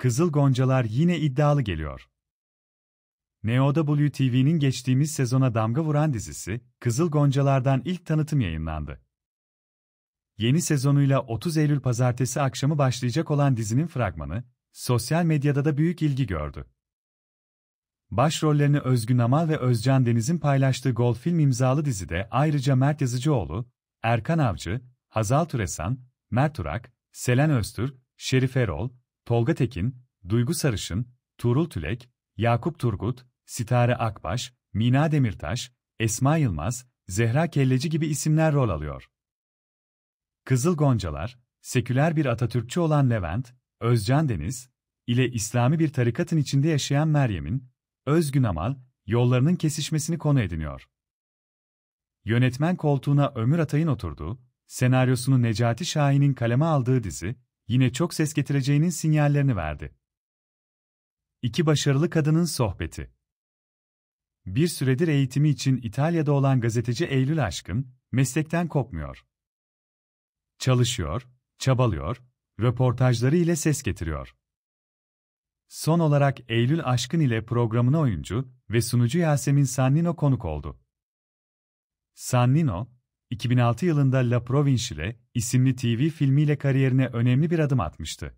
Kızıl Goncalar yine iddialı geliyor. Neo TV'nin geçtiğimiz sezona damga vuran dizisi, Kızıl Goncalar'dan ilk tanıtım yayınlandı. Yeni sezonuyla 30 Eylül pazartesi akşamı başlayacak olan dizinin fragmanı, sosyal medyada da büyük ilgi gördü. Başrollerini Özgün Amal ve Özcan Deniz'in paylaştığı Gol Film imzalı dizide ayrıca Mert Yazıcıoğlu, Erkan Avcı, Hazal Türesan, Mert Turak, Selen Öztürk, Şerif Erol, Tolga Tekin, Duygu Sarışın, Tuğrul Tülek, Yakup Turgut, Sitare Akbaş, Mina Demirtaş, Esma Yılmaz, Zehra Kelleci gibi isimler rol alıyor. Kızıl Goncalar, seküler bir Atatürkçü olan Levent, Özcan Deniz ile İslami bir tarikatın içinde yaşayan Meryem'in, Özgün Amal, yollarının kesişmesini konu ediniyor. Yönetmen koltuğuna Ömür Atay'ın oturduğu, senaryosunu Necati Şahin'in kaleme aldığı dizi, yine çok ses getireceğinin sinyallerini verdi. İki başarılı kadının sohbeti. Bir süredir eğitimi için İtalya'da olan gazeteci Eylül Aşkın, meslekten kopmuyor. Çalışıyor, çabalıyor, röportajları ile ses getiriyor. Son olarak Eylül Aşkın ile programına oyuncu ve sunucu Yasemin Sannino konuk oldu. Sannino, 2006 yılında La ile isimli TV filmiyle kariyerine önemli bir adım atmıştı.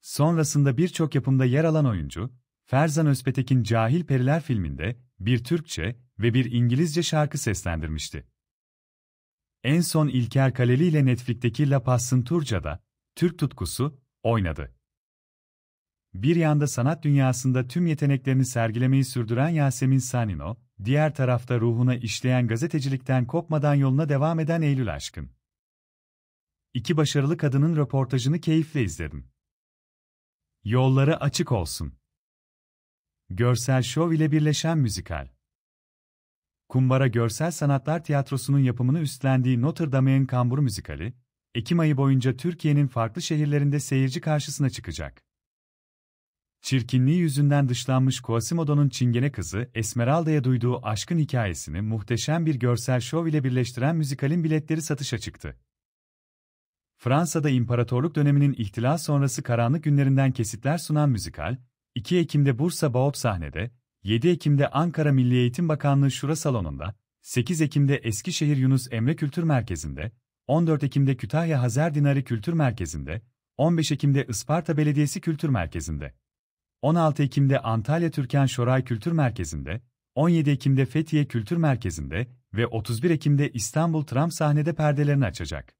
Sonrasında birçok yapımda yer alan oyuncu, Ferzan Özpetek'in Cahil Periler filminde bir Türkçe ve bir İngilizce şarkı seslendirmişti. En son İlker Kaleli ile Netflix'teki La Passın Turca'da Türk tutkusu oynadı. Bir yanda sanat dünyasında tüm yeteneklerini sergilemeyi sürdüren Yasemin Sanino, diğer tarafta ruhuna işleyen gazetecilikten kopmadan yoluna devam eden Eylül Aşkın. İki başarılı kadının röportajını keyifle izledim. Yolları açık olsun. Görsel şov ile birleşen müzikal. Kumbara Görsel Sanatlar Tiyatrosu'nun yapımını üstlendiği Notre Dame'in Kambur müzikali, Ekim ayı boyunca Türkiye'nin farklı şehirlerinde seyirci karşısına çıkacak. Çirkinliği yüzünden dışlanmış Quasimodo'nun çingene kızı Esmeralda'ya duyduğu aşkın hikayesini muhteşem bir görsel şov ile birleştiren müzikalin biletleri satışa çıktı. Fransa'da imparatorluk döneminin ihtilal sonrası karanlık günlerinden kesitler sunan müzikal, 2 Ekim'de Bursa Baop sahnede, 7 Ekim'de Ankara Milli Eğitim Bakanlığı Şura Salonu'nda, 8 Ekim'de Eskişehir Yunus Emre Kültür Merkezi'nde, 14 Ekim'de Kütahya Hazar Dinari Kültür Merkezi'nde, 15 Ekim'de Isparta Belediyesi Kültür Merkezi'nde. 16 Ekim'de Antalya Türkan Şoray Kültür Merkezi'nde, 17 Ekim'de Fethiye Kültür Merkezi'nde ve 31 Ekim'de İstanbul Tram sahnede perdelerini açacak.